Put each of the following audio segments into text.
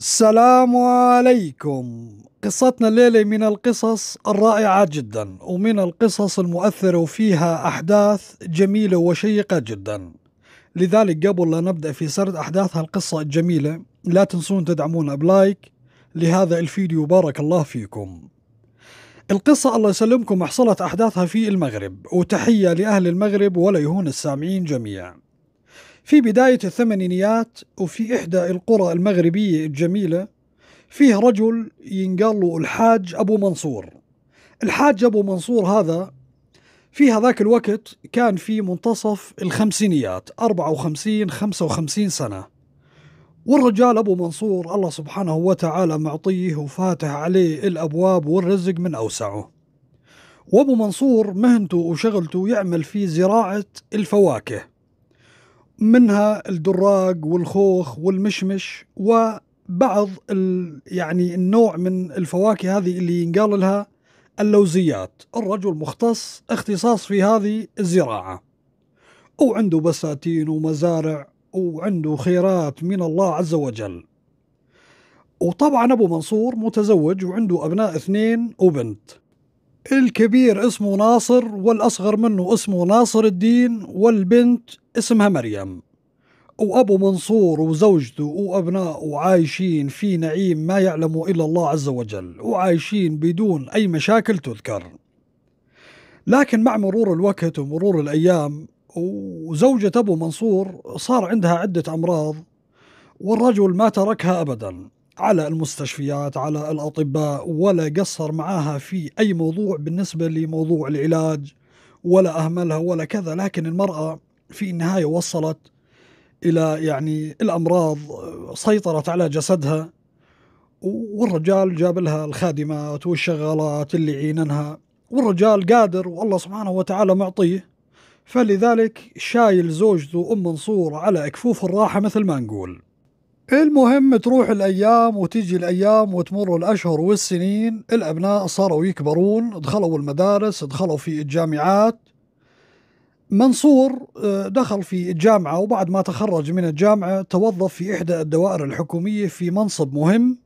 السلام عليكم قصتنا الليلة من القصص الرائعة جدا ومن القصص المؤثرة وفيها أحداث جميلة وشيقة جدا لذلك قبل لا نبدأ في سرد أحداث هالقصة الجميلة لا تنسون تدعمونا بلايك لهذا الفيديو بارك الله فيكم القصة الله يسلمكم حصلت أحداثها في المغرب وتحية لأهل المغرب ولا يهون السامعين جميعاً في بداية الثمانينيات وفي إحدى القرى المغربية الجميلة فيه رجل ينقال له الحاج أبو منصور الحاج أبو منصور هذا في هذاك الوقت كان في منتصف الخمسينيات 54 55 سنة والرجال أبو منصور الله سبحانه وتعالى معطيه وفاتح عليه الأبواب والرزق من أوسعه وأبو منصور مهنته وشغلته يعمل في زراعة الفواكه منها الدراق والخوخ والمشمش وبعض يعني النوع من الفواكه هذه اللي ينقال لها اللوزيات الرجل مختص اختصاص في هذه الزراعة وعنده بساتين ومزارع وعنده خيرات من الله عز وجل وطبعا أبو منصور متزوج وعنده أبناء اثنين وبنت الكبير اسمه ناصر والأصغر منه اسمه ناصر الدين والبنت اسمها مريم وأبو منصور وزوجته وأبنائه عايشين في نعيم ما يعلم إلا الله عز وجل وعايشين بدون أي مشاكل تذكر لكن مع مرور الوقت ومرور الأيام وزوجة أبو منصور صار عندها عدة أمراض والرجل ما تركها أبدا على المستشفيات على الأطباء ولا قصر معاها في أي موضوع بالنسبة لموضوع العلاج ولا أهملها ولا كذا لكن المرأة في النهاية وصلت إلى يعني الأمراض سيطرت على جسدها والرجال جاب لها الخادمات والشغالات اللي عيننها والرجال قادر والله سبحانه وتعالى معطيه فلذلك شايل زوجته أم منصور على أكفوف الراحة مثل ما نقول المهم تروح الأيام وتيجي الأيام وتمر الأشهر والسنين الأبناء صاروا يكبرون دخلوا المدارس دخلوا في الجامعات منصور آه، دخل في الجامعة وبعد ما تخرج من الجامعة توظف في إحدى الدوائر الحكومية في منصب مهم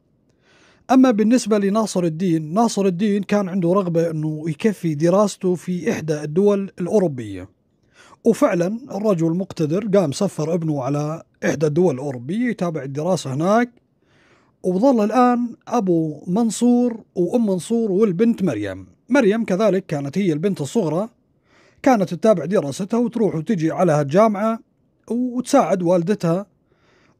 أما بالنسبة لناصر الدين ناصر الدين كان عنده رغبة أنه يكفي دراسته في إحدى الدول الأوروبية وفعلا الرجل مقتدر قام سفر ابنه على إحدى الدول الأوروبية يتابع الدراسة هناك وظل الآن أبو منصور وأم منصور والبنت مريم مريم كذلك كانت هي البنت الصغرى كانت تتابع دراستها وتروح وتجي على هالجامعة وتساعد والدتها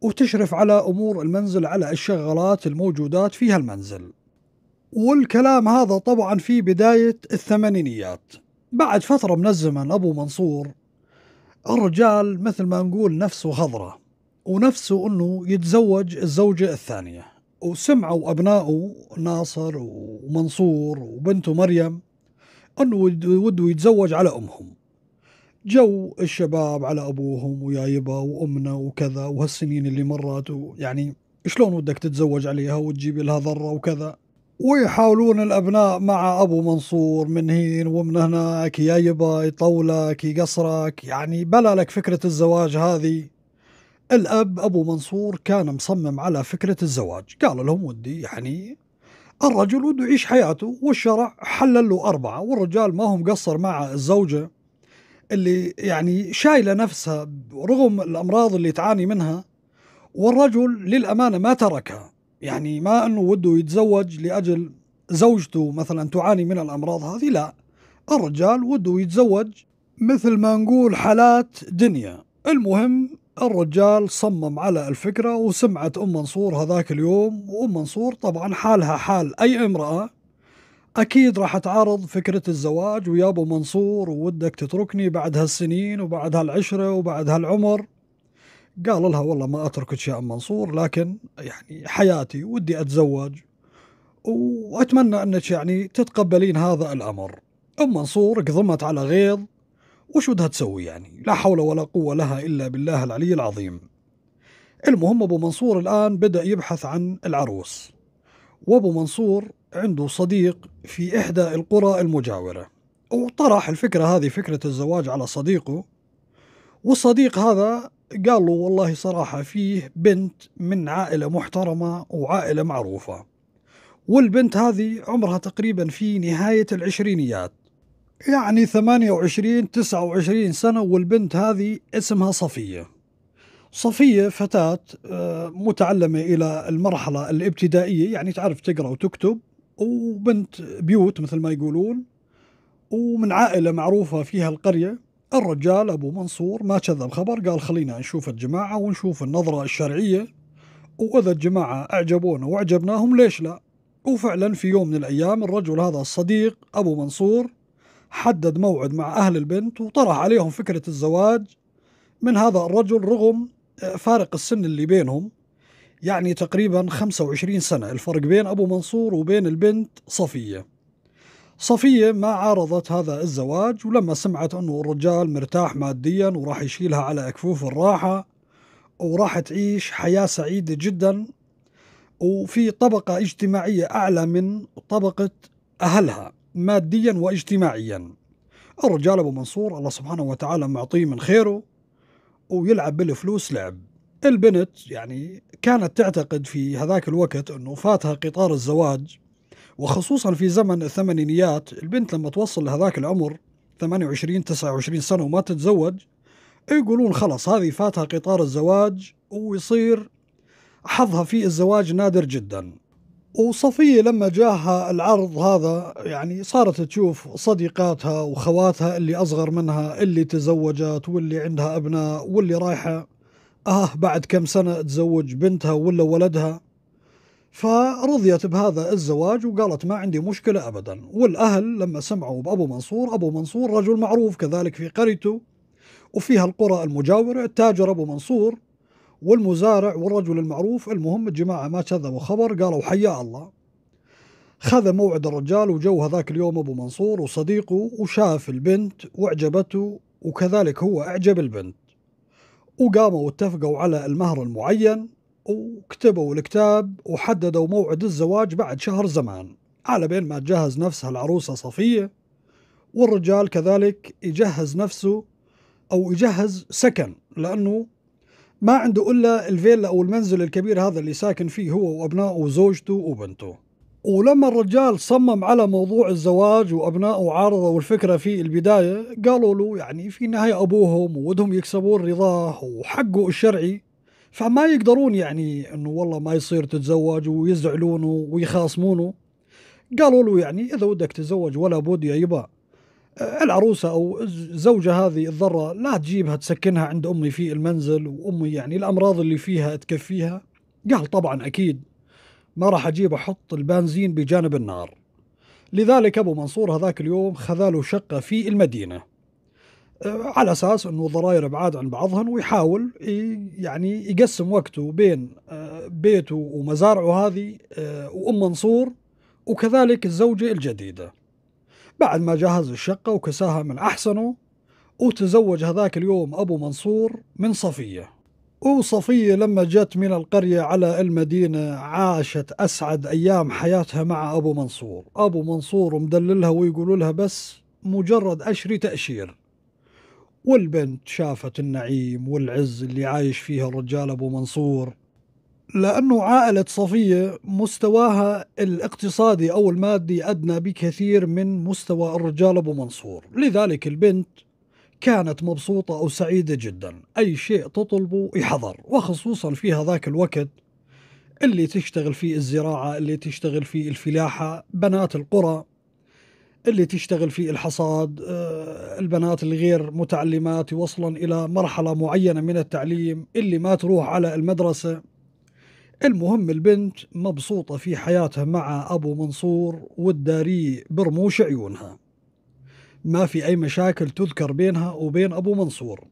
وتشرف على أمور المنزل على الشغلات الموجودات في هالمنزل والكلام هذا طبعا في بداية الثمانينيات بعد فترة من الزمن أبو منصور الرجال مثل ما نقول نفسه هضرة ونفسه أنه يتزوج الزوجة الثانية وسمعوا أبنائه ناصر ومنصور وبنته مريم أنه ودوا يتزوج على أمهم جو الشباب على أبوهم ويايبا وأمنا وكذا وهالسنين اللي مرت ويعني شلون ودك تتزوج عليها وتجيب لها ضرة وكذا ويحاولون الابناء مع ابو منصور من هين ومن هناك يا يبا يطولك يقصرك يعني بلا لك فكره الزواج هذه الاب ابو منصور كان مصمم على فكره الزواج قال لهم ودي يعني الرجل وده يعيش حياته والشرع حلل له اربعه والرجال ما هو مقصر مع الزوجه اللي يعني شايله نفسها رغم الامراض اللي تعاني منها والرجل للامانه ما تركها يعني ما أنه وده يتزوج لأجل زوجته مثلا تعاني من الأمراض هذه لا الرجال وده يتزوج مثل ما نقول حالات دنيا المهم الرجال صمم على الفكرة وسمعت أم منصور هذاك اليوم وأم منصور طبعا حالها حال أي امرأة أكيد راح تعارض فكرة الزواج ويا أبو منصور وودك تتركني بعد هالسنين وبعد هالعشرة وبعد هالعمر قال لها والله ما أتركك يا أم منصور لكن يعني حياتي ودي أتزوج وأتمنى أنك يعني تتقبلين هذا الأمر أم منصور قضمت على غيظ وش بدها تسوي يعني لا حول ولا قوة لها إلا بالله العلي العظيم المهم أبو منصور الآن بدأ يبحث عن العروس وأبو منصور عنده صديق في إحدى القرى المجاورة وطرح الفكرة هذه فكرة الزواج على صديقه والصديق هذا قالوا والله صراحة فيه بنت من عائلة محترمة وعائلة معروفة والبنت هذه عمرها تقريبا في نهاية العشرينيات يعني 28 29 سنة والبنت هذه اسمها صفية صفية فتاة آه، متعلمة إلى المرحلة الابتدائية يعني تعرف تقرأ وتكتب وبنت بيوت مثل ما يقولون ومن عائلة معروفة فيها القرية الرجال أبو منصور ما كذب خبر قال خلينا نشوف الجماعة ونشوف النظرة الشرعية وإذا الجماعة أعجبونا وأعجبناهم ليش لا وفعلا في يوم من الأيام الرجل هذا الصديق أبو منصور حدد موعد مع أهل البنت وطرح عليهم فكرة الزواج من هذا الرجل رغم فارق السن اللي بينهم يعني تقريبا 25 سنة الفرق بين أبو منصور وبين البنت صفية صفية ما عارضت هذا الزواج ولما سمعت أنه الرجال مرتاح ماديا وراح يشيلها على أكفوف الراحة وراح تعيش حياة سعيدة جدا وفي طبقة اجتماعية أعلى من طبقة أهلها ماديا واجتماعيا الرجال أبو منصور الله سبحانه وتعالى معطيه من خيره ويلعب بالفلوس لعب البنت يعني كانت تعتقد في هذاك الوقت أنه فاتها قطار الزواج وخصوصا في زمن الثمانينيات البنت لما توصل لهذاك العمر 28 29 سنة وما تتزوج يقولون خلاص هذه فاتها قطار الزواج ويصير حظها في الزواج نادر جدا وصفية لما جاها العرض هذا يعني صارت تشوف صديقاتها وخواتها اللي أصغر منها اللي تزوجت واللي عندها أبناء واللي رايحة آه بعد كم سنة تزوج بنتها ولا ولدها فرضيت بهذا الزواج وقالت ما عندي مشكلة أبدا والأهل لما سمعوا بأبو منصور أبو منصور رجل معروف كذلك في قريته وفيها القرى المجاورة التاجر أبو منصور والمزارع والرجل المعروف المهم الجماعة ما كذبوا خبر قالوا حيا الله خذ موعد الرجال وجو هذاك اليوم أبو منصور وصديقه وشاف البنت وأعجبته وكذلك هو أعجب البنت وقاموا واتفقوا على المهر المعين وكتبوا الكتاب وحددوا موعد الزواج بعد شهر زمان على بين ما تجهز نفسها العروسة صفية والرجال كذلك يجهز نفسه أو يجهز سكن لأنه ما عنده إلا الفيلا أو المنزل الكبير هذا اللي ساكن فيه هو وأبنائه وزوجته وبنته ولما الرجال صمم على موضوع الزواج وأبنائه عارضوا الفكرة في البداية قالوا له يعني في النهاية أبوهم وودهم يكسبون رضاه وحقه الشرعي فما يقدرون يعني انه والله ما يصير تتزوج ويزعلونه ويخاصمونه قالوا له يعني اذا ودك تتزوج ولا بد يا يبا العروسه او الزوجه هذه الضره لا تجيبها تسكنها عند امي في المنزل وامي يعني الامراض اللي فيها تكفيها قال طبعا اكيد ما راح اجيب احط البنزين بجانب النار لذلك ابو منصور هذاك اليوم خذاله شقه في المدينه على اساس انه الضرائر ابعاد عن بعضهن ويحاول يعني يقسم وقته بين آه، بيته ومزارعه هذه آه، وام منصور وكذلك الزوجه الجديده. بعد ما جهز الشقه وكساها من احسنه وتزوج هذاك اليوم ابو منصور من صفيه. وصفية لما جت من القرية على المدينة عاشت أسعد أيام حياتها مع أبو منصور أبو منصور مدللها ويقولوا لها بس مجرد أشري تأشير والبنت شافت النعيم والعز اللي عايش فيها الرجال أبو منصور لأنه عائلة صفية مستواها الاقتصادي أو المادي أدنى بكثير من مستوى الرجال أبو منصور لذلك البنت كانت مبسوطة أو سعيدة جدا أي شيء تطلبه يحضر وخصوصا في هذاك الوقت اللي تشتغل فيه الزراعة اللي تشتغل فيه الفلاحة بنات القرى اللي تشتغل في الحصاد آه، البنات الغير متعلمات يوصلن إلى مرحلة معينة من التعليم اللي ما تروح على المدرسة المهم البنت مبسوطة في حياتها مع أبو منصور والداري برموش عيونها ما في أي مشاكل تذكر بينها وبين أبو منصور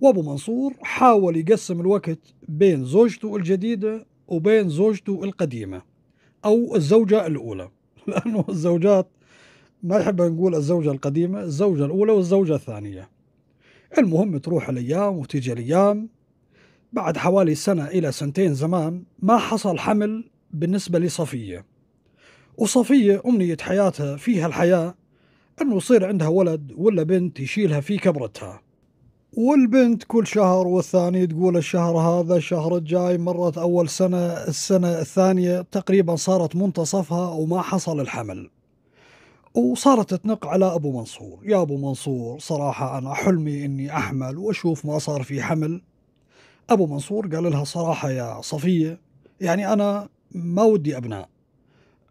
وأبو منصور حاول يقسم الوقت بين زوجته الجديدة وبين زوجته القديمة أو الزوجة الأولى لأنه الزوجات ما يحب نقول الزوجة القديمة الزوجة الأولى والزوجة الثانية المهم تروح الأيام وتجي الأيام بعد حوالي سنة إلى سنتين زمان ما حصل حمل بالنسبة لصفية وصفية أمنية حياتها فيها الحياة أنه يصير عندها ولد ولا بنت يشيلها في كبرتها والبنت كل شهر والثاني تقول الشهر هذا الشهر الجاي مرت أول سنة السنة الثانية تقريبا صارت منتصفها وما حصل الحمل وصارت تنق على ابو منصور يا ابو منصور صراحه انا حلمي اني احمل واشوف ما صار في حمل ابو منصور قال لها صراحه يا صفيه يعني انا ما ودي ابناء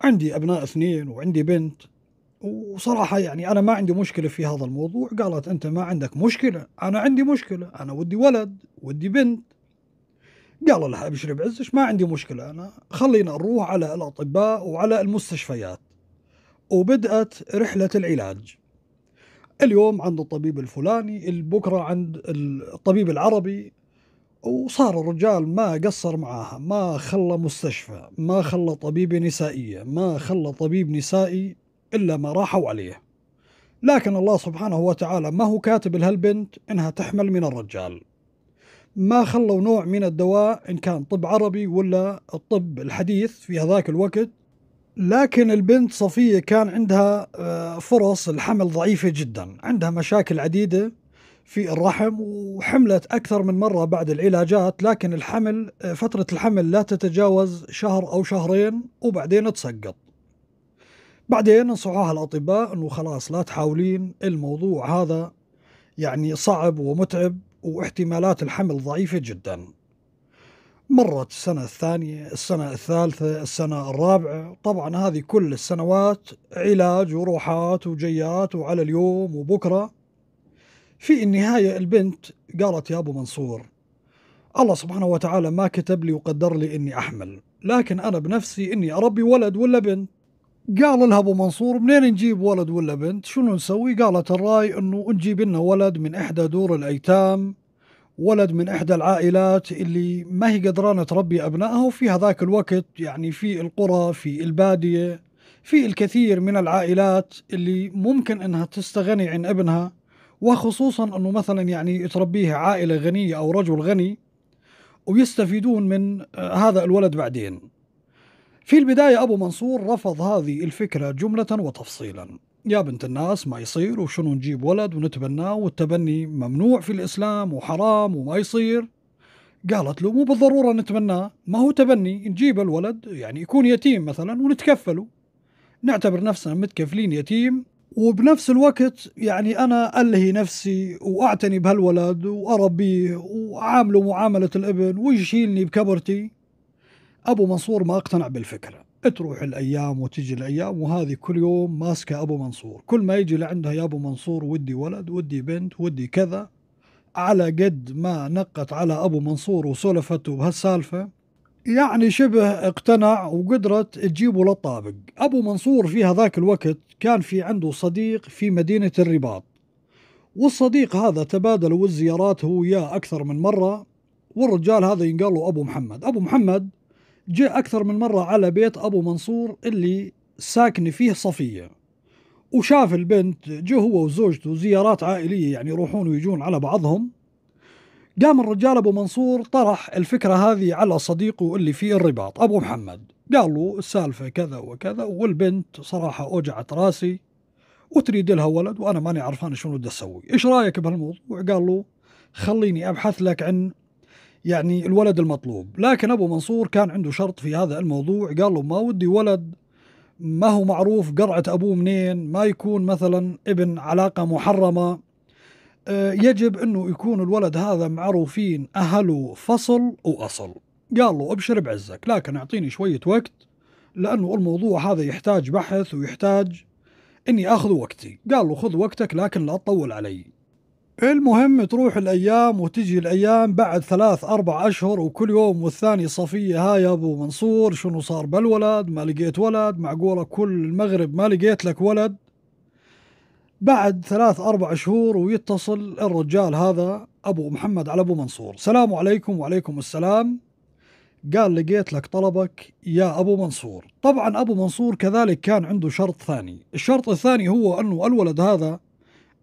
عندي ابناء اثنين وعندي بنت وصراحة يعني أنا ما عندي مشكلة في هذا الموضوع قالت أنت ما عندك مشكلة أنا عندي مشكلة أنا ودي ولد ودي بنت قال لها أبشر بعزش ما عندي مشكلة أنا خلينا نروح على الأطباء وعلى المستشفيات وبدأت رحلة العلاج اليوم عند الطبيب الفلاني بكرة عند الطبيب العربي وصار الرجال ما قصر معاها ما خلى مستشفى ما خلى طبيبة نسائية ما خلى طبيب نسائي إلا ما راحوا عليه لكن الله سبحانه وتعالى ما هو كاتب لهالبنت إنها تحمل من الرجال ما خلوا نوع من الدواء إن كان طب عربي ولا الطب الحديث في هذاك الوقت لكن البنت صفية كان عندها آه، فرص الحمل ضعيفة جدا عندها مشاكل عديدة في الرحم وحملت أكثر من مرة بعد العلاجات لكن الحمل آه، فترة الحمل لا تتجاوز شهر أو شهرين وبعدين تسقط بعدين نصحوها الأطباء أنه خلاص لا تحاولين الموضوع هذا يعني صعب ومتعب واحتمالات الحمل ضعيفة جداً مرت السنة الثانية السنة الثالثة السنة الرابعة طبعا هذه كل السنوات علاج وروحات وجيات وعلى اليوم وبكرة في النهاية البنت قالت يا أبو منصور الله سبحانه وتعالى ما كتب لي وقدر لي إني أحمل لكن أنا بنفسي إني أربي ولد ولا بنت قال لها أبو منصور منين نجيب ولد ولا بنت شنو نسوي قالت الراي أنه نجيب لنا ولد من إحدى دور الأيتام ولد من إحدى العائلات اللي ما هي قدرانة تربي أبنائها وفي هذاك الوقت يعني في القرى في البادية في الكثير من العائلات اللي ممكن أنها تستغني عن ابنها وخصوصا أنه مثلا يعني تربيه عائلة غنية أو رجل غني ويستفيدون من آه، هذا الولد بعدين في البداية أبو منصور رفض هذه الفكرة جملة وتفصيلا يا بنت الناس ما يصير وشنو نجيب ولد ونتبناه والتبني ممنوع في الإسلام وحرام وما يصير قالت له مو بالضرورة نتبناه ما هو تبني نجيب الولد يعني يكون يتيم مثلا ونتكفله نعتبر نفسنا متكفلين يتيم وبنفس الوقت يعني أنا ألهي نفسي وأعتني بهالولد وأربيه وأعامله معاملة الابن ويشيلني بكبرتي أبو منصور ما اقتنع بالفكرة تروح الايام وتجي الايام وهذه كل يوم ماسكه ابو منصور، كل ما يجي لعندها يا ابو منصور ودي ولد، ودي بنت، ودي كذا، على قد ما نقت على ابو منصور وسولفته بهالسالفه يعني شبه اقتنع وقدرت تجيبه للطابق أبو منصور في هذاك الوقت كان في عنده صديق في مدينة الرباط والصديق هذا تبادلوا الزيارات هو وياه أكثر من مرة والرجال هذا ينقال له أبو محمد أبو محمد جاء أكثر من مرة على بيت أبو منصور اللي ساكنة فيه صفية وشاف البنت جه هو وزوجته زيارات عائلية يعني يروحون ويجون على بعضهم قام الرجال أبو منصور طرح الفكرة هذه على صديقه اللي في الرباط أبو محمد قال له السالفة كذا وكذا والبنت صراحة أوجعت راسي وتريد لها ولد وأنا ماني عرفان شنو بدي أسوي إيش رأيك بهالموضوع قال له خليني أبحث لك عن يعني الولد المطلوب لكن أبو منصور كان عنده شرط في هذا الموضوع قال له ما ودي ولد ما هو معروف قرعة أبوه منين ما يكون مثلا ابن علاقة محرمة آه، يجب أنه يكون الولد هذا معروفين أهله فصل وأصل قال له أبشر بعزك لكن أعطيني شوية وقت لأنه الموضوع هذا يحتاج بحث ويحتاج أني أخذ وقتي قال له خذ وقتك لكن لا تطول علي المهم تروح الايام وتجي الايام بعد ثلاث اربع اشهر وكل يوم والثاني صفيه ها يا ابو منصور شنو صار بالولد ما لقيت ولد معقوله كل المغرب ما لقيت لك ولد بعد ثلاث أربع شهور ويتصل الرجال هذا أبو محمد على أبو منصور سلام عليكم وعليكم السلام قال لقيت لك طلبك يا أبو منصور طبعا أبو منصور كذلك كان عنده شرط ثاني الشرط الثاني هو أنه الولد هذا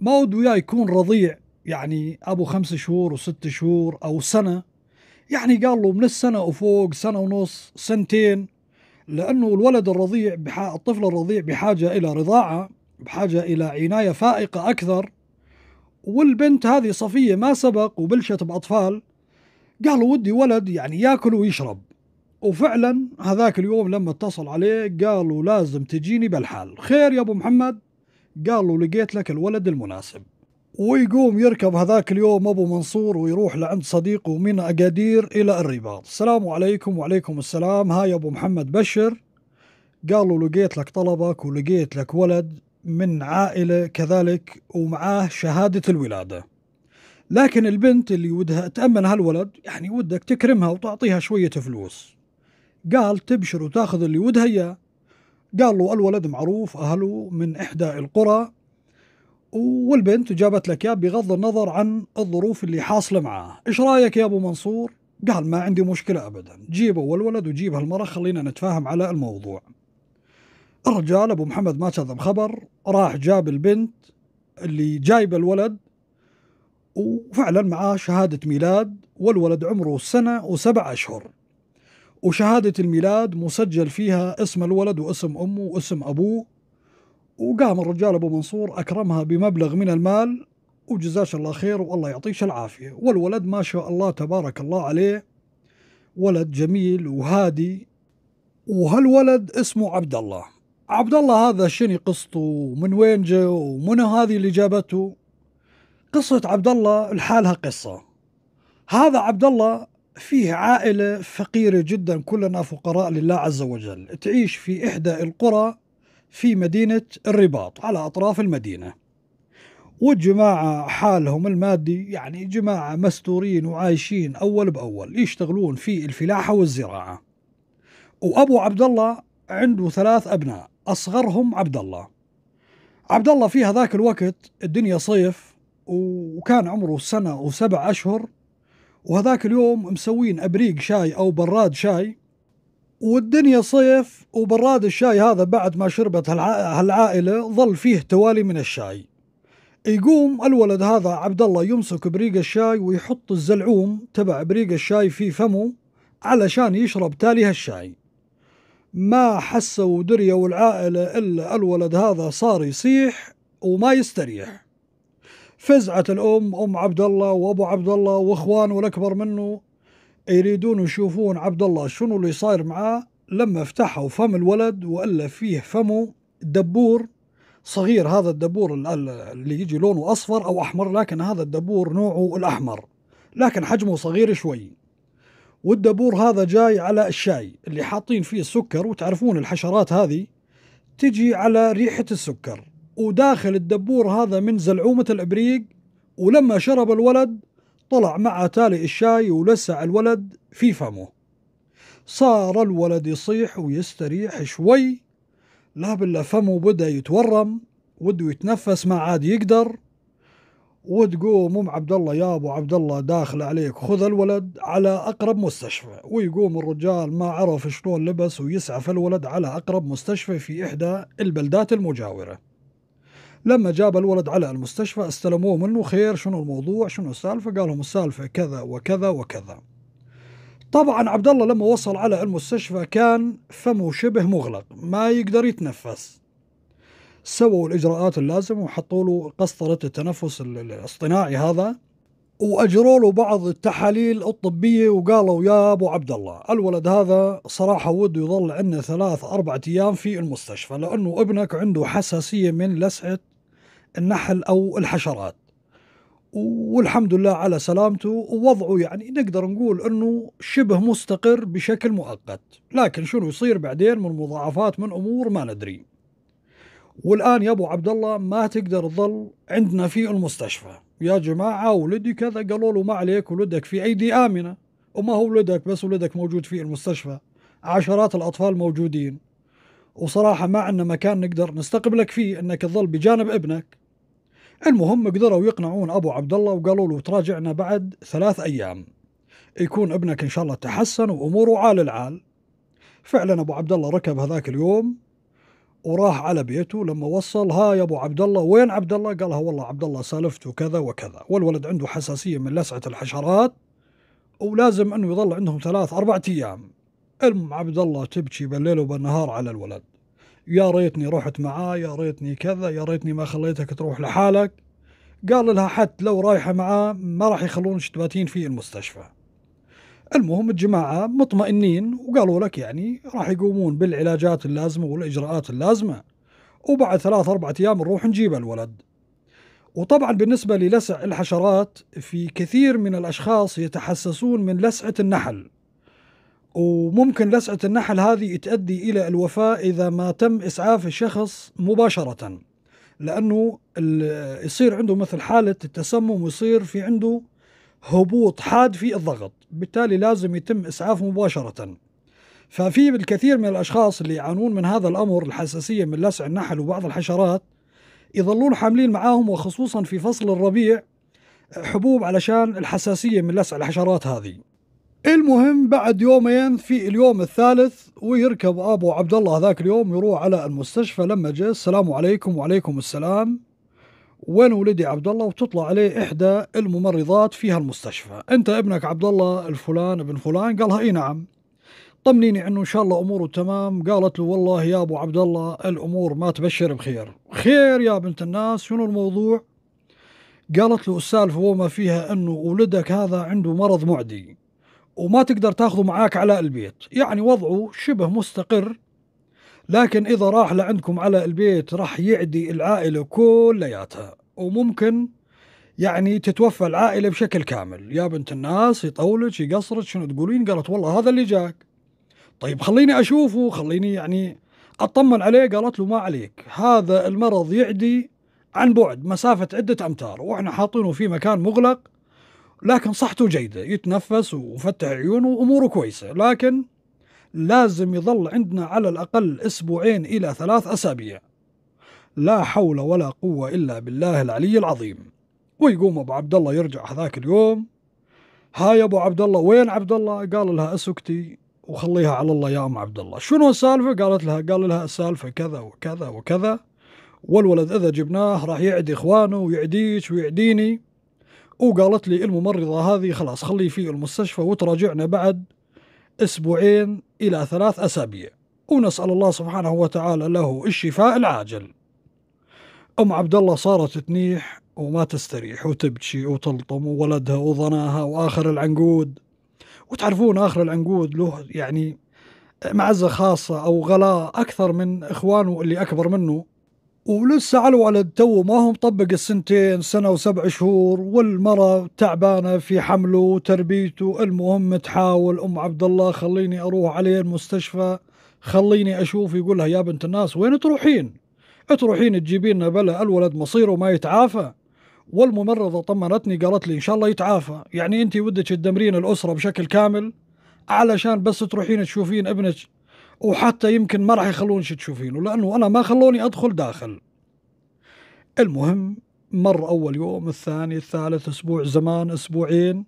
ما وده يكون رضيع يعني ابو خمس شهور وست شهور او سنه يعني قال له من السنه وفوق سنه ونص سنتين لانه الولد الرضيع بحا... الطفل الرضيع بحاجه الى رضاعه بحاجه الى عنايه فائقه اكثر والبنت هذه صفيه ما سبق وبلشت باطفال قالوا ودي ولد يعني ياكل ويشرب وفعلا هذاك اليوم لما اتصل عليه قالوا لازم تجيني بالحال خير يا ابو محمد قالوا لقيت لك الولد المناسب ويقوم يركب هذاك اليوم أبو منصور ويروح لعند صديقه من أقادير إلى الرباط السلام عليكم وعليكم السلام هاي أبو محمد بشر قالوا لقيت لك طلبك ولقيت لك ولد من عائلة كذلك ومعاه شهادة الولادة لكن البنت اللي ودها تأمن هالولد يعني ودك تكرمها وتعطيها شوية فلوس قال تبشر وتاخذ اللي ودها إياه قال له الولد معروف أهله من إحدى القرى والبنت جابت لك اياه بغض النظر عن الظروف اللي حاصله معاه ايش رايك يا ابو منصور قال ما عندي مشكله ابدا جيبوا الولد وجيب هالمره خلينا نتفاهم على الموضوع الرجال ابو محمد ما كذب خبر راح جاب البنت اللي جايب الولد وفعلا معاه شهادة ميلاد والولد عمره سنة وسبع أشهر وشهادة الميلاد مسجل فيها اسم الولد واسم أمه واسم أبوه وقام الرجال أبو منصور أكرمها بمبلغ من المال وجزاش الله خير والله يعطيش العافية والولد ما شاء الله تبارك الله عليه ولد جميل وهادي وهالولد اسمه عبد الله عبد الله هذا شنو قصته ومن وين جاء ومن هذه اللي جابته قصة عبد الله لحالها قصة هذا عبد الله فيه عائلة فقيرة جدا كلنا فقراء لله عز وجل تعيش في إحدى القرى في مدينة الرباط على أطراف المدينة والجماعة حالهم المادي يعني جماعة مستورين وعايشين أول بأول يشتغلون في الفلاحة والزراعة وأبو عبد الله عنده ثلاث أبناء أصغرهم عبد الله عبد الله في هذاك الوقت الدنيا صيف وكان عمره سنة وسبع أشهر وهذاك اليوم مسوين أبريق شاي أو براد شاي والدنيا صيف وبراد الشاي هذا بعد ما شربت هالعائلة ظل فيه توالي من الشاي يقوم الولد هذا عبد الله يمسك بريق الشاي ويحط الزلعوم تبع بريق الشاي في فمه علشان يشرب تالي هالشاي ما حسوا دريا العائلة إلا الولد هذا صار يصيح وما يستريح فزعت الأم أم عبد الله وأبو عبد الله وإخوانه الأكبر منه يريدون يشوفون عبد الله شنو اللي صاير معاه لما فتحوا فم الولد وألا فيه فمه دبور صغير هذا الدبور اللي يجي لونه أصفر أو أحمر لكن هذا الدبور نوعه الأحمر لكن حجمه صغير شوي والدبور هذا جاي على الشاي اللي حاطين فيه السكر وتعرفون الحشرات هذه تجي على ريحة السكر وداخل الدبور هذا من زلعومة الإبريق ولما شرب الولد طلع مع تالي الشاي ولسع الولد في فمه صار الولد يصيح ويستريح شوي لا بالله فمه بدأ يتورم وده يتنفس ما عاد يقدر وتقوم ام عبد الله يا ابو عبد الله داخل عليك خذ الولد على اقرب مستشفى ويقوم الرجال ما عرف شلون لبس ويسعف الولد على اقرب مستشفى في احدى البلدات المجاوره لما جاب الولد على المستشفى استلموه منه خير شنو الموضوع شنو السالفة قال لهم السالفة كذا وكذا وكذا طبعا عبد الله لما وصل على المستشفى كان فمه شبه مغلق ما يقدر يتنفس سووا الإجراءات اللازمة وحطوا له قسطرة التنفس الاصطناعي هذا واجروا له بعض التحاليل الطبيه وقالوا يا ابو عبد الله الولد هذا صراحه وده يظل عندنا ثلاث اربع ايام في المستشفى لانه ابنك عنده حساسيه من لسعه النحل أو الحشرات والحمد لله على سلامته ووضعه يعني نقدر نقول أنه شبه مستقر بشكل مؤقت لكن شنو يصير بعدين من مضاعفات من أمور ما ندري والآن يا أبو عبد الله ما تقدر تظل عندنا في المستشفى يا جماعة ولدي كذا قالوا له ما عليك ولدك في أيدي آمنة وما هو ولدك بس ولدك موجود في المستشفى عشرات الأطفال موجودين وصراحة ما عندنا مكان نقدر نستقبلك فيه أنك تظل بجانب ابنك المهم قدروا يقنعون ابو عبد الله وقالوا له تراجعنا بعد ثلاث ايام يكون ابنك ان شاء الله تحسن واموره عال العال فعلا ابو عبد الله ركب هذاك اليوم وراح على بيته لما وصل ها يا ابو عبد الله وين عبد الله قالها والله عبد الله سالفته كذا وكذا والولد عنده حساسيه من لسعه الحشرات ولازم انه يظل عندهم ثلاث اربع ايام ام عبد الله تبكي بالليل وبالنهار على الولد يا ريتني رحت معاه يا ريتني كذا يا ريتني ما خليتك تروح لحالك قال لها حتى لو رايحة معاه ما راح يخلون شتباتين في المستشفى المهم الجماعة مطمئنين وقالوا لك يعني راح يقومون بالعلاجات اللازمة والإجراءات اللازمة وبعد ثلاث أربعة أيام نروح نجيب الولد وطبعا بالنسبة للسع الحشرات في كثير من الأشخاص يتحسسون من لسعة النحل وممكن لسعة النحل هذه تؤدي إلى الوفاة إذا ما تم إسعاف الشخص مباشرة لأنه يصير عنده مثل حالة التسمم ويصير في عنده هبوط حاد في الضغط بالتالي لازم يتم إسعافه مباشرة ففي الكثير من الأشخاص اللي يعانون من هذا الأمر الحساسية من لسع النحل وبعض الحشرات يظلون حاملين معاهم وخصوصا في فصل الربيع حبوب علشان الحساسية من لسع الحشرات هذه المهم بعد يومين في اليوم الثالث ويركب ابو عبد الله ذاك اليوم يروح على المستشفى لما جاء السلام عليكم وعليكم السلام وين ولدي عبد الله وتطلع عليه احدى الممرضات في هالمستشفى انت ابنك عبد الله الفلان ابن فلان قالها اي نعم طمنيني انه ان شاء الله اموره تمام قالت له والله يا ابو عبد الله الامور ما تبشر بخير خير يا بنت الناس شنو الموضوع قالت له السالفه وما فيها انه ولدك هذا عنده مرض معدي وما تقدر تاخذه معاك على البيت يعني وضعه شبه مستقر لكن إذا راح لعندكم على البيت راح يعدي العائلة كلياتها وممكن يعني تتوفى العائلة بشكل كامل يا بنت الناس يطولك يقصرك شنو تقولين قالت والله هذا اللي جاك طيب خليني أشوفه خليني يعني أطمن عليه قالت له ما عليك هذا المرض يعدي عن بعد مسافة عدة أمتار وإحنا حاطينه في مكان مغلق لكن صحته جيدة يتنفس وفتح عيونه وأموره كويسة لكن لازم يظل عندنا على الأقل أسبوعين إلى ثلاث أسابيع لا حول ولا قوة إلا بالله العلي العظيم ويقوم أبو عبد الله يرجع هذاك اليوم هاي أبو عبد الله وين عبد الله قال لها أسكتي وخليها على الله يا أم عبد الله شنو السالفة قالت لها قال لها السالفة كذا وكذا وكذا والولد إذا جبناه راح يعدي إخوانه ويعديك ويعديني وقالت لي الممرضة هذه خلاص خليه في المستشفى وتراجعنا بعد أسبوعين إلى ثلاث أسابيع ونسأل الله سبحانه وتعالى له الشفاء العاجل أم عبد الله صارت تنيح وما تستريح وتبكي وتلطم وولدها وظناها وآخر العنقود وتعرفون آخر العنقود له يعني معزة خاصة أو غلاء أكثر من إخوانه اللي أكبر منه ولسه على الولد تو ما هو مطبق السنتين سنة وسبع شهور والمرأة تعبانة في حمله وتربيته المهم تحاول أم عبد الله خليني أروح عليه المستشفى خليني أشوف يقولها يا بنت الناس وين تروحين تروحين تجيبين لنا بلا الولد مصيره ما يتعافى والممرضة طمنتني قالت لي إن شاء الله يتعافى يعني أنت ودك تدمرين الأسرة بشكل كامل علشان بس تروحين تشوفين ابنك وحتى يمكن ما راح يخلون شي تشوفينه لانه انا ما خلوني ادخل داخل المهم مر اول يوم الثاني الثالث اسبوع زمان اسبوعين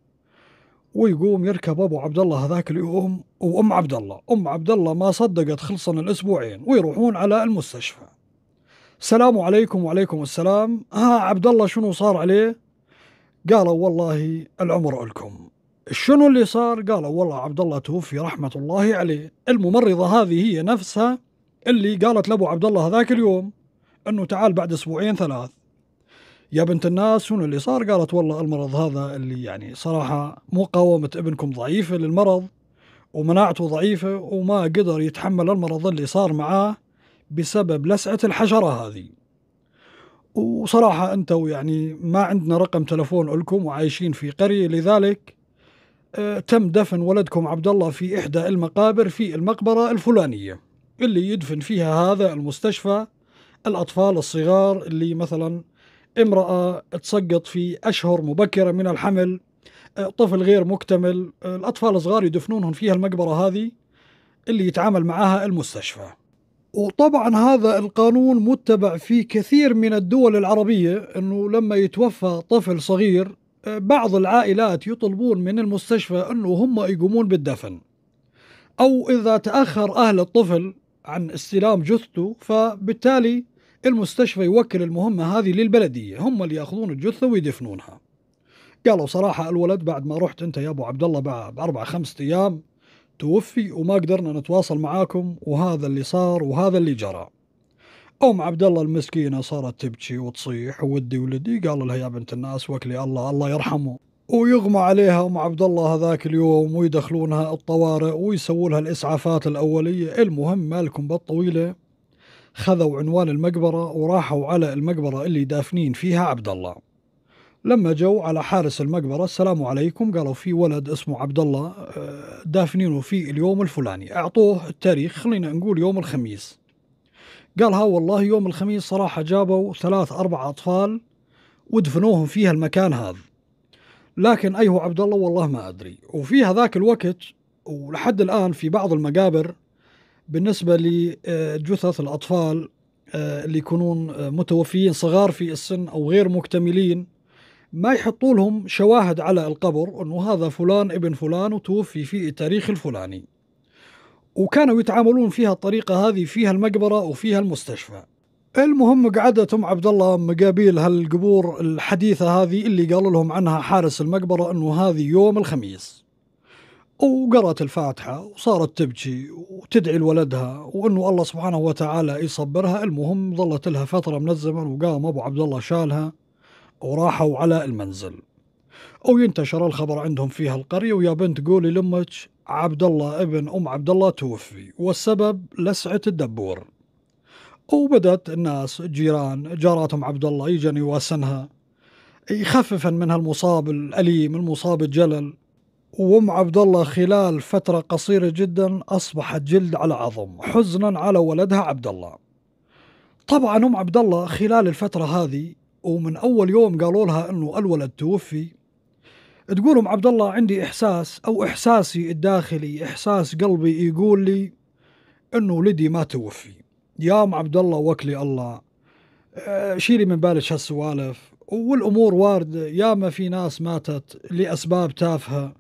ويقوم يركب ابو عبد الله هذاك اليوم وام عبد الله ام عبد الله ما صدقت خلصنا الاسبوعين ويروحون على المستشفى السلام عليكم وعليكم السلام ها عبد الله شنو صار عليه قالوا والله العمر لكم شنو اللي صار؟ قالوا والله عبد الله توفي رحمه الله عليه، الممرضه هذه هي نفسها اللي قالت لابو عبد الله ذاك اليوم انه تعال بعد اسبوعين ثلاث. يا بنت الناس شنو اللي صار؟ قالت والله المرض هذا اللي يعني صراحه مقاومه ابنكم ضعيفه للمرض ومناعته ضعيفه وما قدر يتحمل المرض اللي صار معاه بسبب لسعه الحشره هذه. وصراحة أنتوا يعني ما عندنا رقم تلفون لكم وعايشين في قرية لذلك أه، تم دفن ولدكم عبد الله في إحدى المقابر في المقبرة الفلانية اللي يدفن فيها هذا المستشفى الأطفال الصغار اللي مثلا امرأة تسقط في أشهر مبكرة من الحمل أه، طفل غير مكتمل أه، الأطفال الصغار يدفنونهم فيها المقبرة هذه اللي يتعامل معها المستشفى وطبعا هذا القانون متبع في كثير من الدول العربية أنه لما يتوفى طفل صغير بعض العائلات يطلبون من المستشفى أنه هم يقومون بالدفن أو إذا تأخر أهل الطفل عن استلام جثته فبالتالي المستشفى يوكل المهمة هذه للبلدية هم اللي يأخذون الجثة ويدفنونها قالوا صراحة الولد بعد ما رحت أنت يا أبو عبد الله بأربع خمسة أيام توفي وما قدرنا نتواصل معاكم وهذا اللي صار وهذا اللي جرى أم عبد الله المسكينة صارت تبكي وتصيح ودي ولدي قال لها يا بنت الناس وكلي الله الله يرحمه ويغمى عليها ام عبد الله هذاك اليوم ويدخلونها الطوارئ ويسولها لها الاسعافات الاوليه، المهم مالكم بالطويله خذوا عنوان المقبره وراحوا على المقبره اللي دافنين فيها عبد الله. لما جو على حارس المقبره السلام عليكم قالوا في ولد اسمه عبد الله آه، دافنينه في اليوم الفلاني، اعطوه التاريخ خلينا نقول يوم الخميس. قال ها والله يوم الخميس صراحة جابوا ثلاث أربع أطفال ودفنوهم فيها المكان هذا لكن أيه عبد الله والله ما أدري وفي هذاك الوقت ولحد الآن في بعض المقابر بالنسبة لجثث الأطفال آه، اللي يكونون متوفيين صغار في السن أو غير مكتملين ما يحطوا لهم شواهد على القبر أنه هذا فلان ابن فلان وتوفي في التاريخ الفلاني وكانوا يتعاملون فيها الطريقة هذه فيها المقبرة وفيها المستشفى المهم قعدت ام عبد الله مقابيل هالقبور الحديثه هذه اللي قال لهم عنها حارس المقبره انه هذه يوم الخميس وقرأت الفاتحة وصارت تبكي وتدعي لولدها وأنه الله سبحانه وتعالى يصبرها المهم ظلت لها فترة من الزمن وقام أبو عبد الله شالها وراحوا على المنزل وينتشر الخبر عندهم في هالقرية ويا بنت قولي لأمك عبد الله ابن أم عبد الله توفي والسبب لسعة الدبور وبدت الناس جيران جاراتهم عبد الله يجن يواسنها يخففا منها المصاب الأليم المصاب الجلل وام عبد الله خلال فترة قصيرة جدا أصبحت جلد على عظم حزنا على ولدها عبد الله طبعا ام عبد الله خلال الفترة هذه ومن أول يوم قالوا لها أنه الولد توفي تقول ام عبد الله عندي احساس او احساسي الداخلي احساس قلبي يقول لي انه ولدي ما توفي يا ام عبد الله وكلي الله شيلي من بالك هالسوالف والامور وارده ياما في ناس ماتت لاسباب تافهه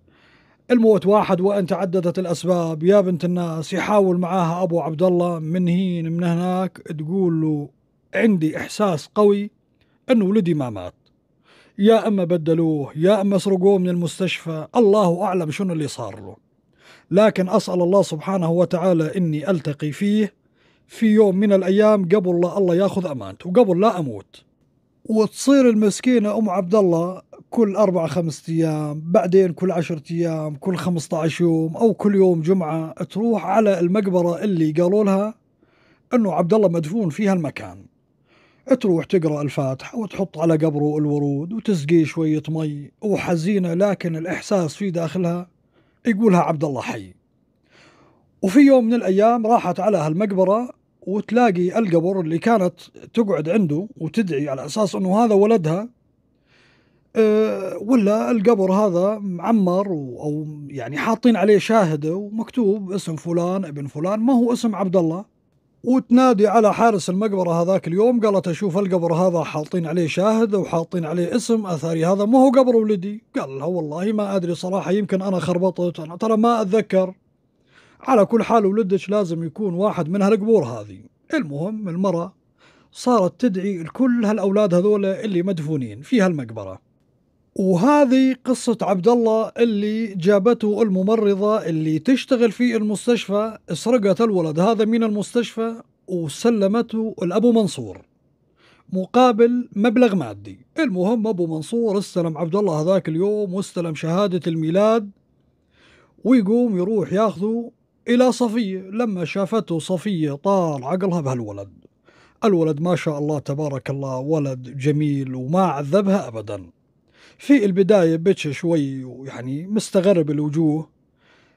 الموت واحد وان تعددت الاسباب يا بنت الناس يحاول معاها ابو عبد الله من هين من هناك تقول له عندي احساس قوي انه ولدي ما مات يا اما بدلوه يا اما سرقوه من المستشفى الله اعلم شنو اللي صار له لكن اسال الله سبحانه وتعالى اني التقي فيه في يوم من الايام قبل لا الله ياخذ امانته وقبل لا اموت وتصير المسكينه ام عبد الله كل أربع خمسة أيام بعدين كل عشرة أيام كل خمسة عشر يوم أو كل يوم جمعة تروح على المقبرة اللي قالوا لها أنه عبد الله مدفون فيها المكان تروح تقرا الفاتحه وتحط على قبره الورود وتسقيه شويه مي وحزينه لكن الاحساس في داخلها يقولها عبد الله حي وفي يوم من الايام راحت على هالمقبره وتلاقي القبر اللي كانت تقعد عنده وتدعي على اساس انه هذا ولدها أه ولا القبر هذا معمر او يعني حاطين عليه شاهده ومكتوب اسم فلان ابن فلان ما هو اسم عبد الله وتنادي على حارس المقبرة هذاك اليوم قالت أشوف القبر هذا حاطين عليه شاهد وحاطين عليه اسم أثري هذا ما هو قبر ولدي قال لها والله ما أدري صراحة يمكن أنا خربطت أنا ترى ما أتذكر على كل حال ولدك لازم يكون واحد من هالقبور هذه المهم المرأة صارت تدعي لكل هالأولاد هذول اللي مدفونين في هالمقبرة وهذه قصة عبد الله اللي جابته الممرضة اللي تشتغل في المستشفى سرقت الولد هذا من المستشفى وسلمته لأبو منصور مقابل مبلغ مادي المهم أبو منصور استلم عبد الله هذاك اليوم واستلم شهادة الميلاد ويقوم يروح ياخذه إلى صفية لما شافته صفية طال عقلها بهالولد الولد ما شاء الله تبارك الله ولد جميل وما عذبها أبداً في البداية بتش شوي ويعني مستغرب الوجوه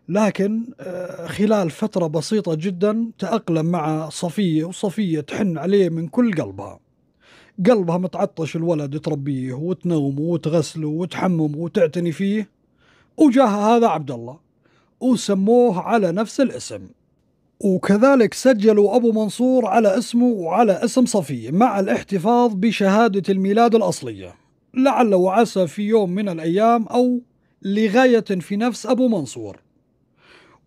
لكن آه، خلال فترة بسيطة جدا تأقلم مع صفية وصفية تحن عليه من كل قلبها قلبها متعطش الولد تربيه وتنومه وتغسله وتحممه وتعتني فيه وجاها هذا عبد الله وسموه على نفس الاسم وكذلك سجلوا أبو منصور على اسمه وعلى اسم صفية مع الاحتفاظ بشهادة الميلاد الأصلية لعل وعسى في يوم من الأيام أو لغاية في نفس أبو منصور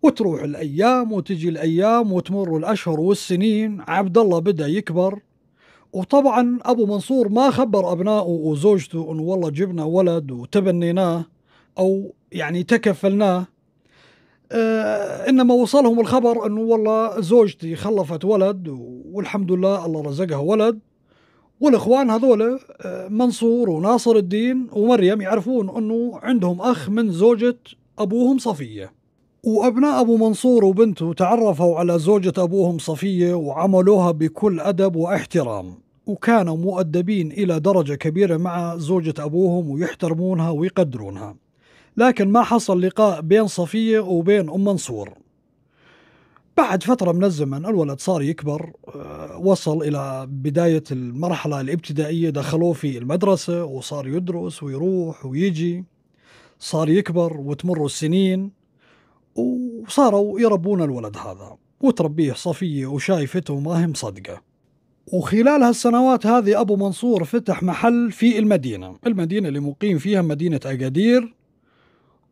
وتروح الأيام وتجي الأيام وتمر الأشهر والسنين عبد الله بدأ يكبر وطبعا أبو منصور ما خبر أبنائه وزوجته أنه والله جبنا ولد وتبنيناه أو يعني تكفلناه آه إنما وصلهم الخبر أنه والله زوجتي خلفت ولد والحمد لله الله رزقها ولد والاخوان هذول آه، منصور وناصر الدين ومريم يعرفون انه عندهم اخ من زوجة ابوهم صفية وابناء ابو منصور وبنته تعرفوا على زوجة ابوهم صفية وعملوها بكل ادب واحترام وكانوا مؤدبين الى درجة كبيرة مع زوجة ابوهم ويحترمونها ويقدرونها لكن ما حصل لقاء بين صفية وبين ام منصور بعد فترة من الزمن الولد صار يكبر آه، وصل إلى بداية المرحلة الابتدائية دخلوه في المدرسة وصار يدرس ويروح ويجي صار يكبر وتمر السنين وصاروا يربون الولد هذا وتربيه صفية وشايفته وما هي مصدقة وخلال هالسنوات هذه أبو منصور فتح محل في المدينة المدينة اللي مقيم فيها مدينة أكادير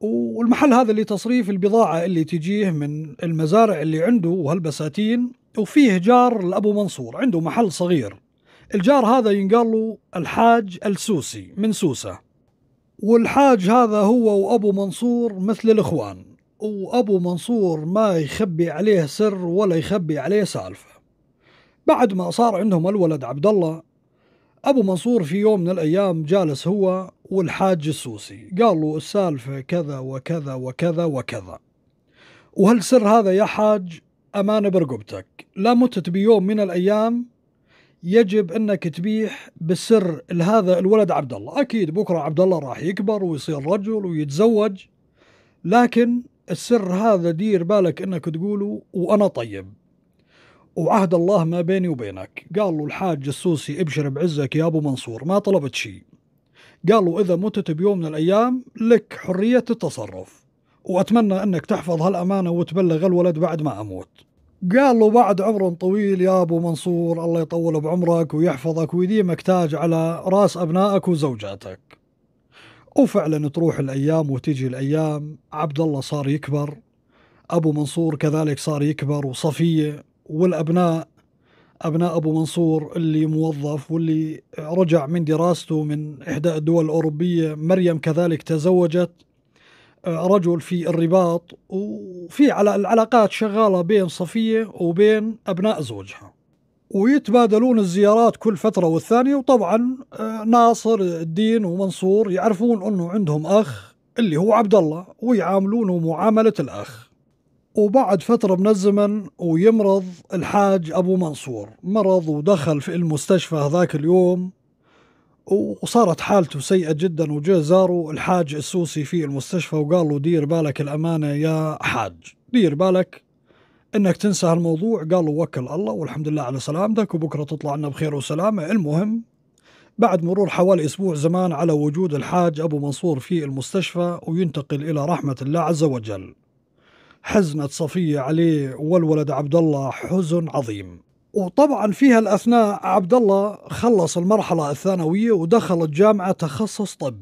والمحل هذا اللي تصريف البضاعة اللي تجيه من المزارع اللي عنده وهالبساتين وفيه جار لأبو منصور عنده محل صغير الجار هذا ينقال له الحاج السوسي من سوسة والحاج هذا هو وأبو منصور مثل الإخوان وأبو منصور ما يخبي عليه سر ولا يخبي عليه سالفة بعد ما صار عندهم الولد عبد الله أبو منصور في يوم من الأيام جالس هو والحاج السوسي قالوا السالفة كذا وكذا وكذا وكذا وهل سر هذا يا حاج أمانة برقبتك لا متت بيوم من الأيام يجب أنك تبيح بالسر لهذا الولد عبد الله أكيد بكرة عبد الله راح يكبر ويصير رجل ويتزوج لكن السر هذا دير بالك أنك تقوله وأنا طيب وعهد الله ما بيني وبينك قال له الحاج السوسي ابشر بعزك يا أبو منصور ما طلبت شيء قالوا إذا متت بيوم من الأيام لك حرية التصرف وأتمنى أنك تحفظ هالأمانة وتبلغ الولد بعد ما أموت قالوا بعد عمر طويل يا أبو منصور الله يطول بعمرك ويحفظك ويديمك تاج على رأس أبنائك وزوجاتك وفعلا تروح الأيام وتجي الأيام عبد الله صار يكبر أبو منصور كذلك صار يكبر وصفية والأبناء ابناء ابو منصور اللي موظف واللي رجع من دراسته من احدى الدول الاوروبيه مريم كذلك تزوجت آه، رجل في الرباط وفي على العلاقات شغاله بين صفيه وبين ابناء زوجها ويتبادلون الزيارات كل فترة والثانية وطبعا آه، ناصر الدين ومنصور يعرفون أنه عندهم أخ اللي هو عبد الله ويعاملونه معاملة الأخ وبعد فترة من الزمن ويمرض الحاج أبو منصور مرض ودخل في المستشفى هذاك اليوم وصارت حالته سيئة جدا وجاء زاره الحاج السوسي في المستشفى وقال له دير بالك الأمانة يا حاج دير بالك انك تنسى هالموضوع قال له وكل الله والحمد لله على سلامتك وبكره تطلع لنا بخير وسلامه المهم بعد مرور حوالي اسبوع زمان على وجود الحاج ابو منصور في المستشفى وينتقل الى رحمه الله عز وجل حزنت صفية عليه والولد عبد الله حزن عظيم وطبعا فيها الأثناء عبد الله خلص المرحلة الثانوية ودخل الجامعة تخصص طب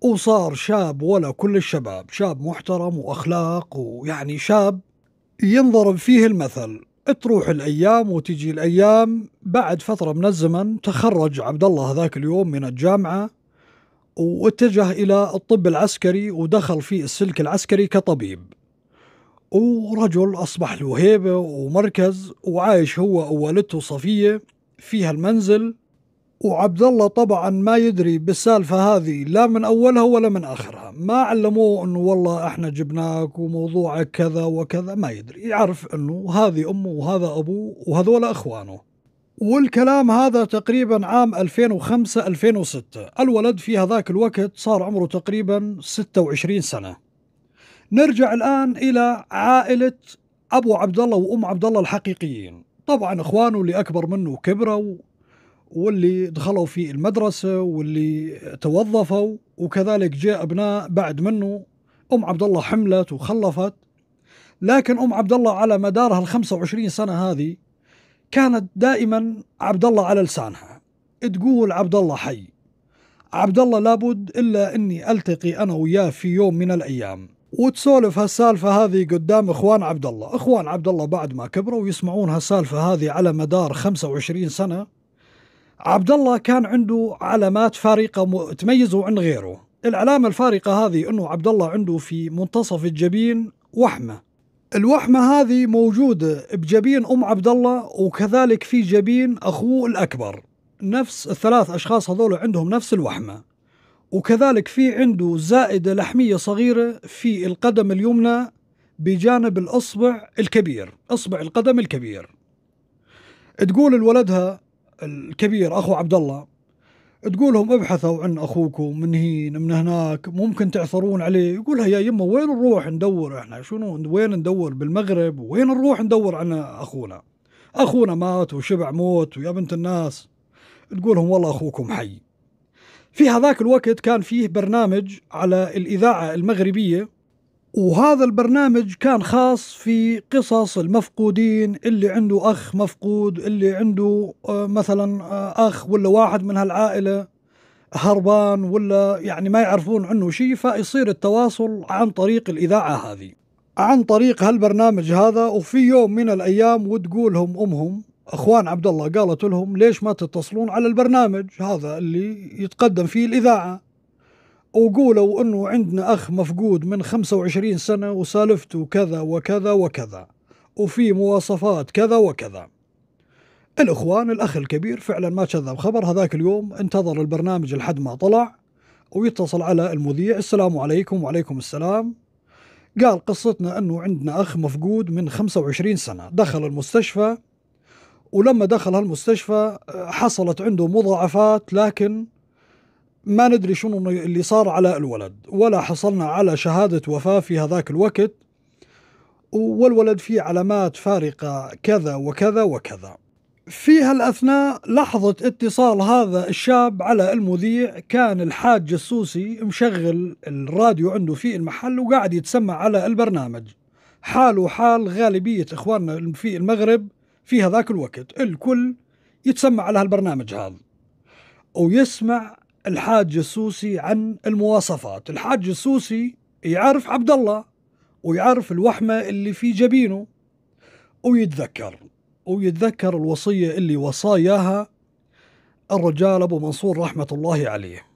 وصار شاب ولا كل الشباب شاب محترم وأخلاق ويعني شاب ينضرب فيه المثل تروح الأيام وتجي الأيام بعد فترة من الزمن تخرج عبد الله ذاك اليوم من الجامعة واتجه إلى الطب العسكري ودخل في السلك العسكري كطبيب ورجل أصبح له هيبة ومركز وعايش هو ووالدته صفية في هالمنزل وعبد الله طبعا ما يدري بالسالفة هذه لا من أولها ولا من آخرها ما علموه أنه والله إحنا جبناك وموضوعك كذا وكذا ما يدري يعرف أنه هذه أمه وهذا أبوه وهذول أخوانه والكلام هذا تقريبا عام 2005 2006 الولد في هذاك الوقت صار عمره تقريبا 26 سنه نرجع الآن إلى عائلة أبو عبد الله وأم عبد الله الحقيقيين طبعا إخوانه اللي أكبر منه كبروا واللي دخلوا في المدرسة واللي توظفوا وكذلك جاء أبناء بعد منه أم عبد الله حملت وخلفت لكن أم عبد الله على مدارها ال 25 سنة هذه كانت دائما عبد الله على لسانها تقول عبد الله حي عبد الله لابد إلا أني ألتقي أنا وياه في يوم من الأيام وتسولف هالسالفه هذه قدام اخوان عبد الله، اخوان عبد الله بعد ما كبروا ويسمعون هالسالفه هذه على مدار 25 سنه عبد الله كان عنده علامات فارقه تميزه عن غيره، العلامه الفارقه هذه انه عبد الله عنده في منتصف الجبين وحمه. الوحمه هذه موجوده بجبين ام عبد الله وكذلك في جبين اخوه الاكبر. نفس الثلاث اشخاص هذول عندهم نفس الوحمه. وكذلك في عنده زائدة لحمية صغيرة في القدم اليمنى بجانب الأصبع الكبير أصبع القدم الكبير تقول لولدها الكبير أخو عبد الله تقولهم ابحثوا عن أخوكم من هين من هناك ممكن تعثرون عليه يقولها يا يمه وين نروح ندور احنا شنو وين ندور بالمغرب وين نروح ندور عن أخونا أخونا مات وشبع موت ويا بنت الناس تقولهم والله أخوكم حي في هذاك الوقت كان فيه برنامج على الإذاعة المغربية وهذا البرنامج كان خاص في قصص المفقودين اللي عنده أخ مفقود اللي عنده آه، مثلا آه، أخ ولا واحد من هالعائلة هربان ولا يعني ما يعرفون عنه شيء فيصير التواصل عن طريق الإذاعة هذه عن طريق هالبرنامج هذا وفي يوم من الأيام وتقولهم أمهم اخوان عبد الله قالت لهم ليش ما تتصلون على البرنامج هذا اللي يتقدم فيه الاذاعه وقولوا انه عندنا اخ مفقود من 25 سنه وسالفته كذا وكذا وكذا وفي مواصفات كذا وكذا الاخوان الاخ الكبير فعلا ما كذب خبر هذاك اليوم انتظر البرنامج لحد ما طلع ويتصل على المذيع السلام عليكم وعليكم السلام قال قصتنا انه عندنا اخ مفقود من 25 سنه دخل المستشفى ولما دخل هالمستشفى حصلت عنده مضاعفات لكن ما ندري شنو اللي صار على الولد ولا حصلنا على شهادة وفاة في هذاك الوقت والولد فيه علامات فارقة كذا وكذا وكذا في هالأثناء لحظة اتصال هذا الشاب على المذيع كان الحاج السوسي مشغل الراديو عنده في المحل وقاعد يتسمع على البرنامج حاله حال غالبية إخواننا في المغرب في هذاك الوقت الكل يتسمع على هالبرنامج هذا ويسمع الحاج السوسي عن المواصفات الحاج السوسي يعرف عبد الله ويعرف الوحمة اللي في جبينه ويتذكر ويتذكر الوصية اللي وصاياها الرجال أبو منصور رحمة الله عليه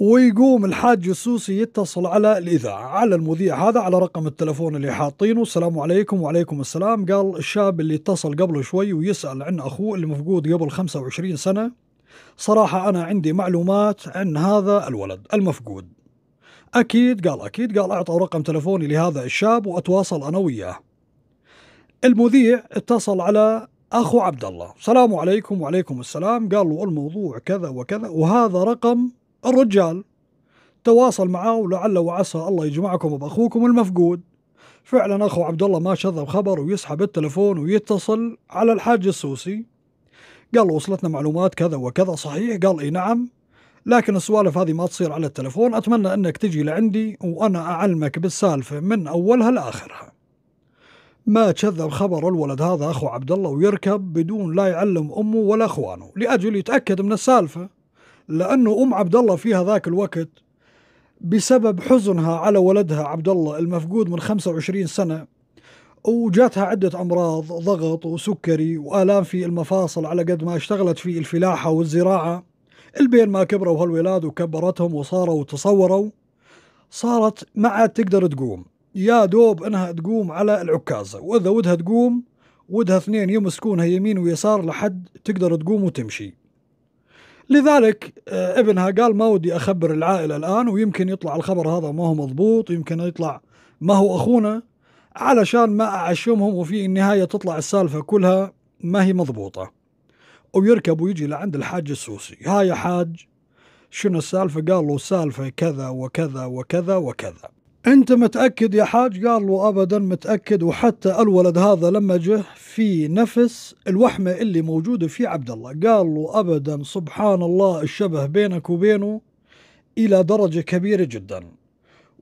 ويقوم الحاج السوسي يتصل على الإذاعة على المذيع هذا على رقم التلفون اللي حاطينه السلام عليكم وعليكم السلام قال الشاب اللي اتصل قبله شوي ويسأل عن أخوه اللي مفقود قبل 25 سنة صراحة أنا عندي معلومات عن هذا الولد المفقود أكيد قال أكيد قال أعطوا رقم تلفوني لهذا الشاب وأتواصل أنا وياه المذيع اتصل على أخو عبد الله السلام عليكم وعليكم السلام قال له الموضوع كذا وكذا وهذا رقم الرجال تواصل معاه ولعل وعسى الله يجمعكم بأخوكم المفقود فعلا أخو عبد الله ما شذب خبر ويسحب التلفون ويتصل على الحاج السوسي قال له وصلتنا معلومات كذا وكذا صحيح قال اي نعم لكن السوالف هذه ما تصير على التلفون أتمنى أنك تجي لعندي وأنا أعلمك بالسالفة من أولها لآخرها ما كذب خبر الولد هذا أخو عبد الله ويركب بدون لا يعلم أمه ولا أخوانه لأجل يتأكد من السالفة لأنه أم عبد الله في هذاك الوقت بسبب حزنها على ولدها عبد الله المفقود من 25 سنة وجاتها عدة أمراض ضغط وسكري وآلام في المفاصل على قد ما اشتغلت في الفلاحة والزراعة البين ما كبروا هالولاد وكبرتهم وصاروا وتصوروا صارت ما عاد تقدر تقوم يا دوب انها تقوم على العكازة واذا ودها تقوم ودها اثنين يمسكونها يمين ويسار لحد تقدر تقوم وتمشي لذلك آه، ابنها قال ما ودي أخبر العائلة الآن ويمكن يطلع الخبر هذا ما هو مضبوط يمكن يطلع ما هو أخونا علشان ما أعشمهم وفي النهاية تطلع السالفة كلها ما هي مضبوطة ويركب ويجي لعند الحاج السوسي ها يا حاج شنو السالفة قال له السالفة كذا وكذا وكذا وكذا انت متاكد يا حاج قال له ابدا متاكد وحتى الولد هذا لما جه في نفس الوحمه اللي موجوده في عبد الله قال له ابدا سبحان الله الشبه بينك وبينه الى درجه كبيره جدا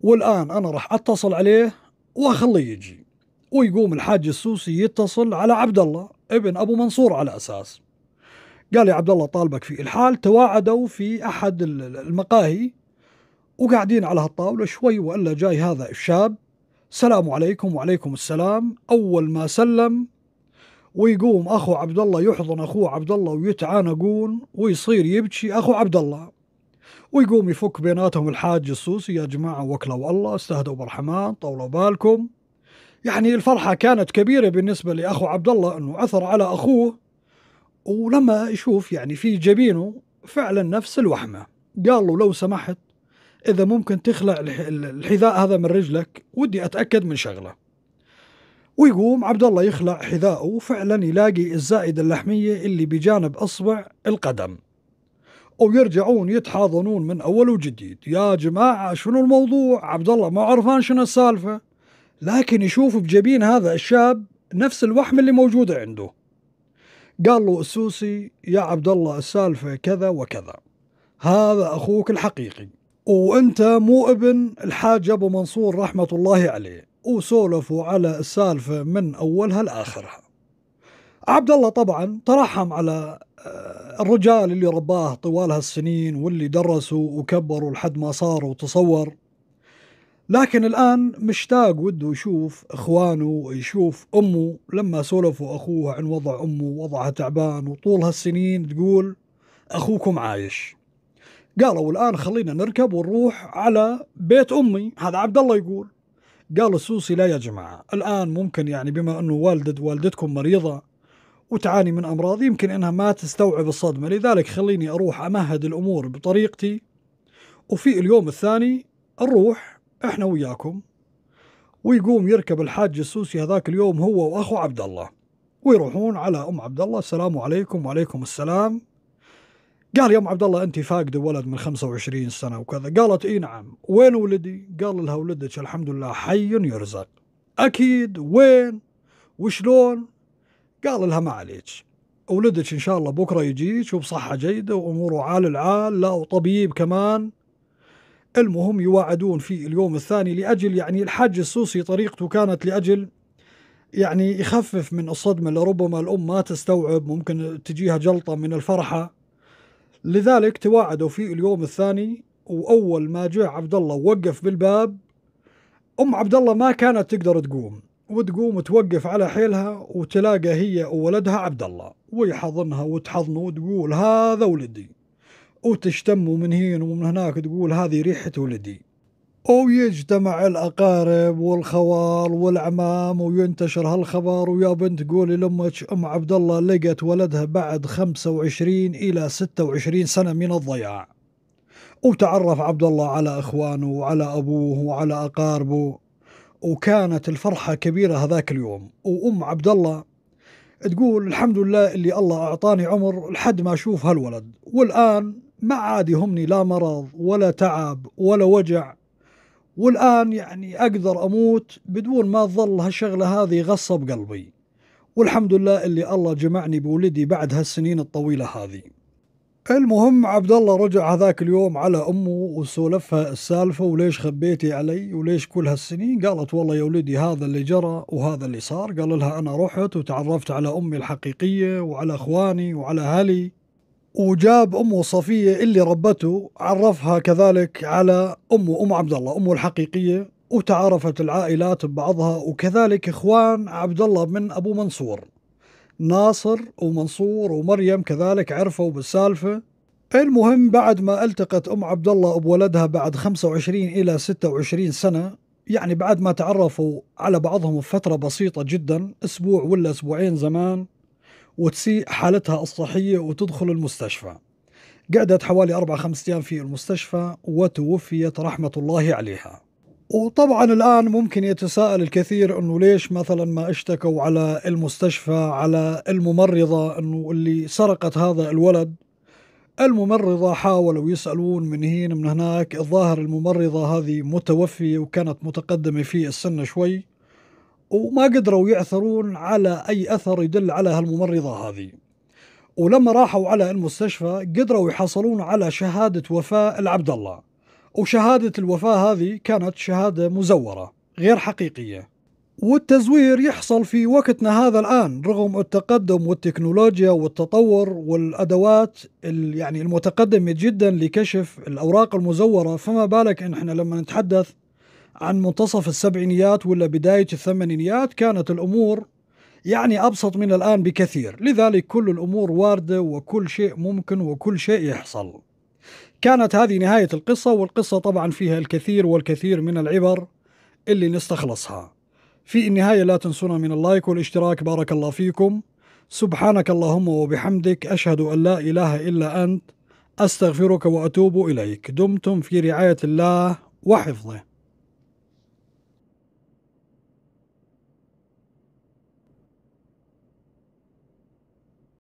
والان انا راح اتصل عليه واخليه يجي ويقوم الحاج السوسي يتصل على عبد الله ابن ابو منصور على اساس قال يا عبد الله طالبك في الحال تواعدوا في احد المقاهي وقاعدين على هالطاولة شوي وإلا جاي هذا الشاب سلام عليكم وعليكم السلام أول ما سلم ويقوم أخو عبد الله يحضن أخوه عبد الله ويتعانقون ويصير يبكي أخو عبد الله ويقوم يفك بيناتهم الحاج السوسي يا جماعة وكلوا الله استهدوا بالرحمن طولوا بالكم يعني الفرحة كانت كبيرة بالنسبة لأخو عبد الله أنه عثر على أخوه ولما يشوف يعني في جبينه فعلا نفس الوحمة قال له لو سمحت اذا ممكن تخلع الحذاء هذا من رجلك ودي اتاكد من شغله ويقوم عبد الله يخلع حذاءه وفعلا يلاقي الزائدة اللحمية اللي بجانب أصبع القدم ويرجعون يتحاضنون من أول وجديد يا جماعة شنو الموضوع عبد الله ما عرفان شنو السالفة لكن يشوف بجبين هذا الشاب نفس الوحم اللي موجودة عنده قال له السوسي يا عبد الله السالفة كذا وكذا هذا أخوك الحقيقي وانت مو ابن الحاج ابو منصور رحمه الله عليه وسولفوا على السالفه من اولها لاخرها عبد الله طبعا ترحم على آه، الرجال اللي رباه طوال هالسنين واللي درسوا وكبروا لحد ما صاروا وتصور لكن الآن مشتاق وده يشوف إخوانه يشوف أمه لما سولفوا أخوه عن وضع أمه وضعها تعبان وطول هالسنين تقول أخوكم عايش قالوا الان خلينا نركب ونروح على بيت امي هذا عبد الله يقول قال السوسي لا يا جماعه الان ممكن يعني بما انه والدة والدتكم مريضه وتعاني من امراض يمكن انها ما تستوعب الصدمه لذلك خليني اروح امهد الامور بطريقتي وفي اليوم الثاني نروح احنا وياكم ويقوم يركب الحاج السوسي هذاك اليوم هو واخو عبد الله ويروحون على ام عبد الله السلام عليكم وعليكم السلام قال يا ام عبد الله انت فاقده ولد من 25 سنه وكذا قالت اي نعم وين ولدي قال لها ولدك الحمد لله حي يرزق اكيد وين وشلون قال لها ما عليك ولدك ان شاء الله بكره يجيك وبصحه جيده واموره عال العال لا وطبيب كمان المهم يواعدون في اليوم الثاني لاجل يعني الحاج السوسي طريقته كانت لاجل يعني يخفف من الصدمه لربما الام ما تستوعب ممكن تجيها جلطه من الفرحه لذلك تواعدوا في اليوم الثاني واول ما جاء عبد الله ووقف بالباب ام عبد الله ما كانت تقدر تقوم وتقوم وتوقف على حيلها وتلاقى هي وولدها عبد الله ويحضنها وتحضنه وتقول هذا ولدي وتشتم من هنا ومن هناك تقول هذه ريحة ولدي ويجتمع الأقارب والخوال والعمام وينتشر هالخبر ويا بنت قولي لأمك أم عبد الله لقت ولدها بعد 25 إلى 26 سنة من الضياع وتعرف عبد الله على إخوانه وعلى أبوه وعلى أقاربه وكانت الفرحة كبيرة هذاك اليوم وأم عبد الله تقول الحمد لله اللي الله أعطاني عمر لحد ما أشوف هالولد والآن ما عاد يهمني لا مرض ولا تعب ولا وجع والآن يعني أقدر أموت بدون ما تظل هالشغلة هذه غصة بقلبي والحمد لله اللي الله جمعني بولدي بعد هالسنين الطويلة هذه المهم عبد الله رجع هذاك اليوم على امه وسولفها السالفه وليش خبيتي علي وليش كل هالسنين قالت والله يا ولدي هذا اللي جرى وهذا اللي صار قال لها انا رحت وتعرفت على امي الحقيقيه وعلى اخواني وعلى اهلي وجاب امه صفيه اللي ربته عرفها كذلك على امه ام عبد الله امه الحقيقيه وتعارفت العائلات ببعضها وكذلك اخوان عبد الله من ابو منصور ناصر ومنصور ومريم كذلك عرفوا بالسالفه المهم بعد ما التقت ام عبد الله بولدها بعد 25 الى 26 سنه يعني بعد ما تعرفوا على بعضهم بفتره بسيطه جدا اسبوع ولا اسبوعين زمان وتسيء حالتها الصحية وتدخل المستشفى قعدت حوالي أربع خمس أيام في المستشفى وتوفيت رحمة الله عليها وطبعا الآن ممكن يتساءل الكثير أنه ليش مثلا ما اشتكوا على المستشفى على الممرضة أنه اللي سرقت هذا الولد الممرضة حاولوا يسألون من هنا من هناك الظاهر الممرضة هذه متوفية وكانت متقدمة في السن شوي وما قدروا يعثرون على أي أثر يدل على هالممرضة هذه ولما راحوا على المستشفى قدروا يحصلون على شهادة وفاة العبد الله وشهادة الوفاة هذه كانت شهادة مزورة غير حقيقية والتزوير يحصل في وقتنا هذا الآن رغم التقدم والتكنولوجيا والتطور والأدوات يعني المتقدمة جدا لكشف الأوراق المزورة فما بالك إن احنا لما نتحدث عن منتصف السبعينيات ولا بداية الثمانينيات كانت الأمور يعني أبسط من الآن بكثير لذلك كل الأمور واردة وكل شيء ممكن وكل شيء يحصل كانت هذه نهاية القصة والقصة طبعا فيها الكثير والكثير من العبر اللي نستخلصها في النهاية لا تنسونا من اللايك والاشتراك بارك الله فيكم سبحانك اللهم وبحمدك أشهد أن لا إله إلا أنت أستغفرك وأتوب إليك دمتم في رعاية الله وحفظه